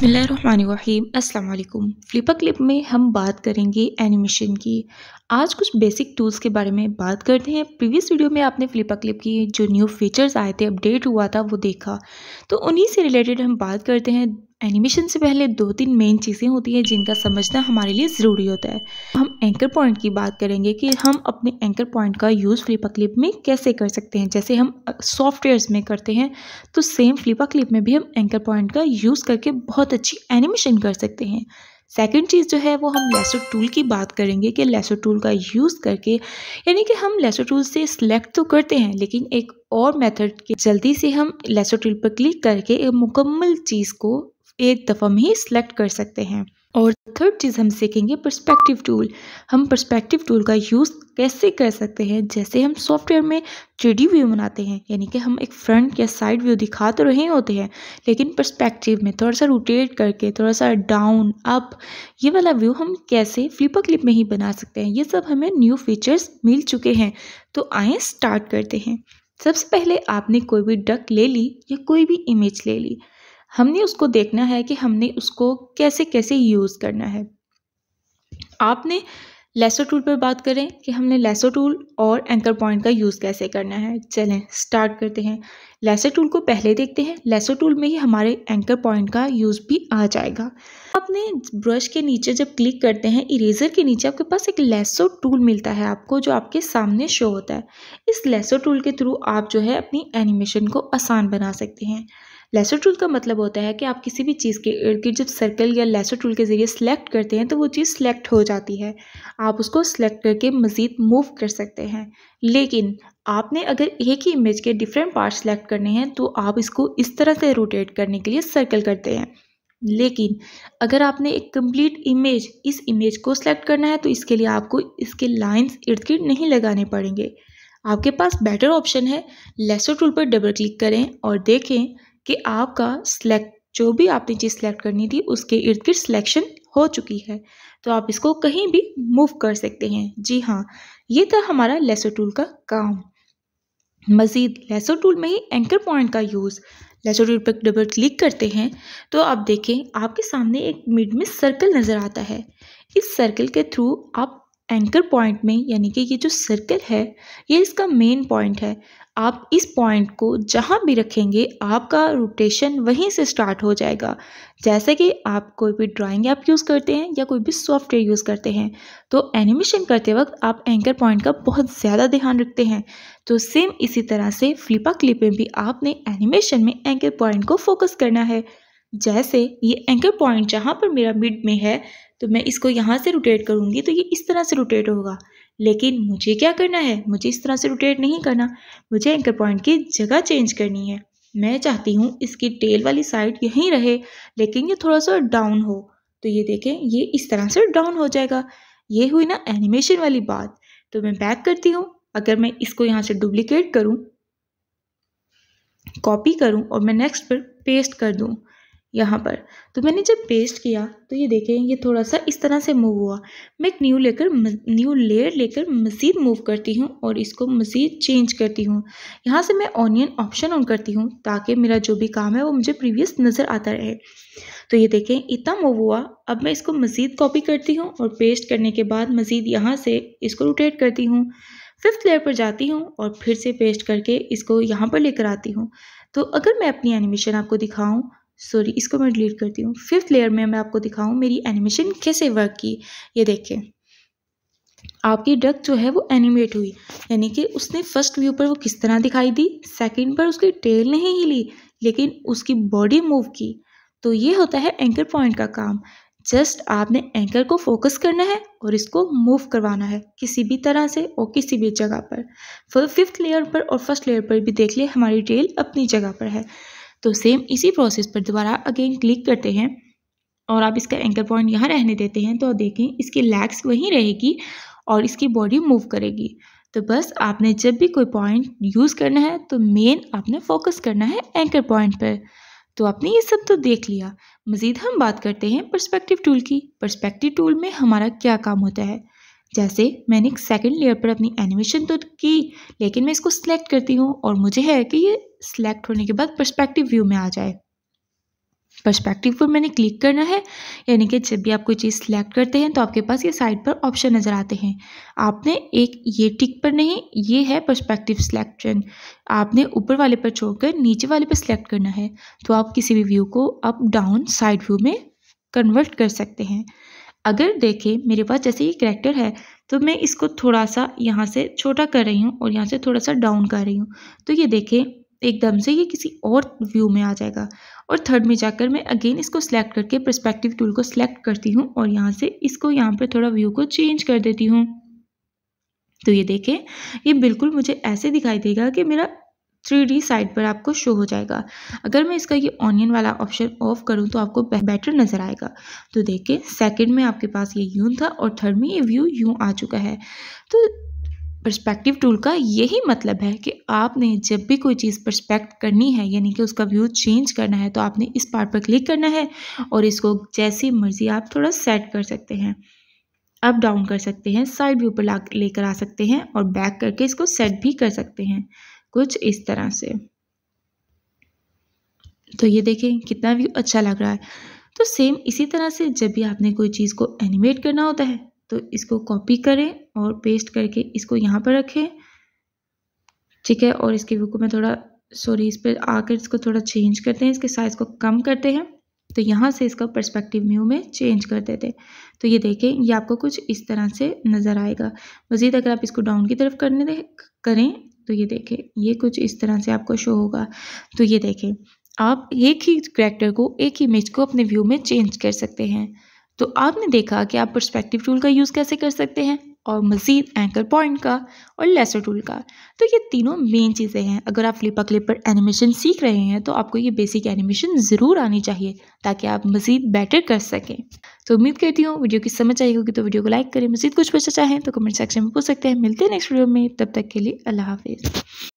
बिसमीम अल्लाम Flippa FlipaClip में हम बात करेंगे एनिमेशन की आज कुछ बेसिक टूल्स के बारे में बात करते हैं प्रीवियस वीडियो में आपने फ्लिपा क्लिप की जो न्यू फीचर्स आए थे अपडेट हुआ था वो देखा तो उन्हीं से रिलेटेड हम बात करते हैं एनिमेशन से पहले दो तीन मेन चीज़ें होती हैं जिनका समझना हमारे लिए ज़रूरी होता है हम एंकर पॉइंट की बात करेंगे कि हम अपने एंकर पॉइंट का यूज़ फ्लिपा क्लिप में कैसे कर सकते हैं जैसे हम सॉफ्टवेयर्स में करते हैं तो सेम फ्लिपा क्लिप में भी हम एंकर पॉइंट का यूज़ करके बहुत अच्छी एनिमेशन कर सकते हैं सेकेंड चीज़ जो है वो हम लेसो टूल की बात करेंगे कि लेसो टूल का यूज़ करके यानी कि हम लेसो टूल से सिलेक्ट तो करते हैं लेकिन एक और मेथड के जल्दी से हम लेसो टूल पर क्लिक करके एक मुकम्मल चीज़ को एक दफ़ा में ही सिलेक्ट कर सकते हैं और थर्ड चीज़ हम सीखेंगे पर्सपेक्टिव टूल हम पर्सपेक्टिव टूल का यूज़ कैसे कर सकते हैं जैसे हम सॉफ्टवेयर में थ्री व्यू बनाते हैं यानी कि हम एक फ्रंट या साइड व्यू दिखा तो रहे होते हैं लेकिन पर्सपेक्टिव में थोड़ा सा रोटेट करके थोड़ा सा डाउन अप ये वाला व्यू हम कैसे फ्लिपर क्लिप में ही बना सकते हैं ये सब हमें न्यू फीचर्स मिल चुके हैं तो आए स्टार्ट करते हैं सबसे पहले आपने कोई भी डक ले ली या कोई भी इमेज ले ली हमने उसको देखना है कि हमने उसको कैसे कैसे यूज़ करना है आपने लेसो टूल पर बात करें कि हमने लेसो टूल और एंकर पॉइंट का यूज़ कैसे करना है चलें स्टार्ट करते हैं लेसो टूल को पहले देखते हैं लेसो टूल में ही हमारे एंकर पॉइंट का यूज़ भी आ जाएगा आपने ब्रश के नीचे जब क्लिक करते हैं इरेजर के नीचे आपके पास एक लेसो टूल मिलता है आपको जो आपके सामने शो होता है इस लेसो टूल के थ्रू आप जो है अपनी एनिमेशन को आसान बना सकते हैं लेसर टूल का मतलब होता है कि आप किसी भी चीज़ के इर्द गिर्द जब सर्कल या लेसर टूल के ज़रिए सेलेक्ट करते हैं तो वो चीज़ सेलेक्ट हो जाती है आप उसको सेलेक्ट करके मज़ीद मूव कर सकते हैं लेकिन आपने अगर एक ही इमेज के डिफरेंट पार्ट सेलेक्ट करने हैं तो आप इसको इस तरह से रोटेट करने के लिए सर्कल करते हैं लेकिन अगर आपने एक कंप्लीट इमेज इस इमेज को सेलेक्ट करना है तो इसके लिए आपको इसके लाइंस इर्द गिर्द नहीं लगाने पड़ेंगे आपके पास बेटर ऑप्शन है लेसर टूल पर डबल क्लिक करें और देखें कि आपका सिलेक्ट जो भी आपने चीज़ सेलेक्ट करनी थी उसके इर्द गिर्द सिलेक्शन हो चुकी है तो आप इसको कहीं भी मूव कर सकते हैं जी हाँ ये था हमारा लेसो टूल का काम मज़ीद लेसो टूल में ही एंकर पॉइंट का यूज़ लेसो टूल पर डबल क्लिक करते हैं तो आप देखें आपके सामने एक मिड में सर्कल नज़र आता है इस सर्कल के थ्रू आप एंकर पॉइंट में यानी कि ये जो सर्कल है ये इसका मेन पॉइंट है आप इस पॉइंट को जहाँ भी रखेंगे आपका रोटेशन वहीं से स्टार्ट हो जाएगा जैसे कि आप कोई भी ड्राइंग ऐप यूज़ करते हैं या कोई भी सॉफ्टवेयर यूज़ करते हैं तो एनिमेशन करते वक्त आप एंकर पॉइंट का बहुत ज़्यादा ध्यान रखते हैं तो सेम इसी तरह से फ्लिपा क्लिप में भी आपने एनिमेशन में एंकर पॉइंट को फोकस करना है जैसे ये एंकर पॉइंट जहाँ पर मेरा मिड में है तो मैं इसको यहाँ से रोटेट करूँगी तो ये इस तरह से रोटेट होगा लेकिन मुझे क्या करना है मुझे इस तरह से रोटेट नहीं करना मुझे एंकर पॉइंट की जगह चेंज करनी है मैं चाहती हूँ इसकी टेल वाली साइड यहीं रहे लेकिन ये थोड़ा सा डाउन हो तो ये देखें ये इस तरह से डाउन हो जाएगा ये हुई ना एनिमेशन वाली बात तो मैं बैक करती हूँ अगर मैं इसको यहाँ से डुप्लीकेट करूँ कॉपी करूँ और मैं नेक्स्ट पर पेस्ट कर दूँ यहाँ पर तो मैंने जब पेस्ट किया तो ये देखें ये थोड़ा सा इस तरह से मूव हुआ मैं एक न्यू लेकर न्यू लेयर लेकर मज़ीद मूव करती हूँ और इसको मज़ीद चेंज करती हूँ यहाँ से मैं ऑनियन ऑप्शन ऑन करती हूँ ताकि मेरा जो भी काम है वो मुझे प्रीवियस नज़र आता रहे तो ये देखें इतना मूव हुआ अब मैं इसको मज़ीद कॉपी करती हूँ और पेस्ट करने के बाद मज़ीद यहाँ से इसको रोटेट करती हूँ फिफ्थ लेयर पर जाती हूँ और फिर से पेस्ट करके इसको यहाँ पर लेकर आती हूँ तो अगर मैं अपनी एनिमेशन आपको दिखाऊँ सॉरी इसको मैं डिलीट करती हूँ फिफ्थ लेयर में मैं आपको दिखाऊँ मेरी एनिमेशन कैसे वर्क की ये देखें आपकी डक जो है वो एनिमेट हुई यानी कि उसने फर्स्ट व्यू पर वो किस तरह दिखाई दी सेकंड पर उसकी टेल नहीं हिली लेकिन उसकी बॉडी मूव की तो ये होता है एंकर पॉइंट का काम जस्ट आपने एंकर को फोकस करना है और इसको मूव करवाना है किसी भी तरह से और किसी भी जगह पर फिफ्थ लेयर पर और फर्स्ट लेयर पर भी देख ले हमारी टेल अपनी जगह पर है तो सेम इसी प्रोसेस पर दोबारा अगेन क्लिक करते हैं और आप इसका एंकर पॉइंट यहाँ रहने देते हैं तो देखें इसकी लैग्स वहीं रहेगी और इसकी बॉडी मूव करेगी तो बस आपने जब भी कोई पॉइंट यूज़ करना है तो मेन आपने फोकस करना है एंकर पॉइंट पर तो आपने ये सब तो देख लिया मज़ीद हम बात करते हैं परस्पेक्टिव टूल की परस्पेक्टिव टूल में हमारा क्या काम होता है जैसे मैंने एक सेकेंड लेयर पर अपनी एनिमेशन तो की लेकिन मैं इसको सिलेक्ट करती हूँ और मुझे है कि ये सेलेक्ट होने के बाद परस्पेक्टिव व्यू में आ जाए पर्सपेक्टिव पर मैंने क्लिक करना है यानी कि जब भी आप कोई चीज़ सेलेक्ट करते हैं तो आपके पास ये साइड पर ऑप्शन नज़र आते हैं आपने एक ये टिक पर नहीं ये है पर्सपेक्टिव सिलेक्शन आपने ऊपर वाले पर छोड़कर नीचे वाले पर सिलेक्ट करना है तो आप किसी भी व्यू को अप डाउन साइड व्यू में कन्वर्ट कर सकते हैं अगर देखें मेरे पास जैसे ये करेक्टर है तो मैं इसको थोड़ा सा यहाँ से छोटा कर रही हूँ और यहाँ से थोड़ा सा डाउन कर रही हूँ तो ये देखें एकदम से ये किसी और व्यू में आ जाएगा और थर्ड में जाकर मैं अगेन इसको सेलेक्ट करके प्रस्पेक्टिव टूल को सिलेक्ट करती हूँ और यहाँ से इसको यहाँ पर थोड़ा व्यू को चेंज कर देती हूँ तो ये देखें ये बिल्कुल मुझे ऐसे दिखाई देगा कि मेरा थ्री डी साइड पर आपको शो हो जाएगा अगर मैं इसका ये ऑनियन वाला ऑप्शन ऑफ करूँ तो आपको बेटर नज़र आएगा तो देखिए सेकंड में आपके पास ये यून था और थर्ड में ये व्यू यूँ आ चुका है तो परस्पेक्टिव टूल का यही मतलब है कि आपने जब भी कोई चीज़ परस्पेक्ट करनी है यानी कि उसका व्यू चेंज करना है तो आपने इस पार्ट पर क्लिक करना है और इसको जैसी मर्ज़ी आप थोड़ा सेट कर सकते हैं अप डाउन कर सकते हैं साइड व्यू पर ला लेकर आ सकते हैं और बैक करके इसको सेट भी कर सकते हैं कुछ इस तरह से तो ये देखें कितना व्यू अच्छा लग रहा है तो सेम इसी तरह से जब भी आपने कोई चीज़ को एनिमेट करना होता है तो इसको कॉपी करें और पेस्ट करके इसको यहाँ पर रखें ठीक है और इसके व्यू को मैं थोड़ा सॉरी इस पर आकर इसको थोड़ा चेंज करते हैं इसके साइज़ को कम करते हैं तो यहाँ से इसका पर्सपेक्टिव व्यू में चेंज कर देते हैं तो ये देखें ये आपको कुछ इस तरह से नज़र आएगा मज़ीद अगर आप इसको डाउन की तरफ करने दे करें तो ये देखें ये कुछ इस तरह से आपको शो होगा तो ये देखें आप एक ही करेक्टर को एक ही इमेज को अपने व्यू में चेंज कर सकते हैं तो आपने देखा कि आप परस्पेक्टिव टूल का यूज़ कैसे कर सकते हैं और मज़ीद एंकर पॉइंट का और लेसर टूल का तो ये तीनों मेन चीज़ें हैं अगर आप फ्लिपा क्लिप पर एनिमेशन सीख रहे हैं तो आपको ये बेसिक एनिमेशन ज़रूर आनी चाहिए ताकि आप मज़ीद बेटर कर सकें तो उम्मीद करती हूँ वीडियो की समझ आई होगी तो वीडियो को लाइक करें मज़ीद कुछ पूछना चाहें तो कमेंट सेक्शन में पूछ सकते हैं मिलते हैं नेक्स्ट वीडियो में तब तक के लिए अल्लाह हाफिज़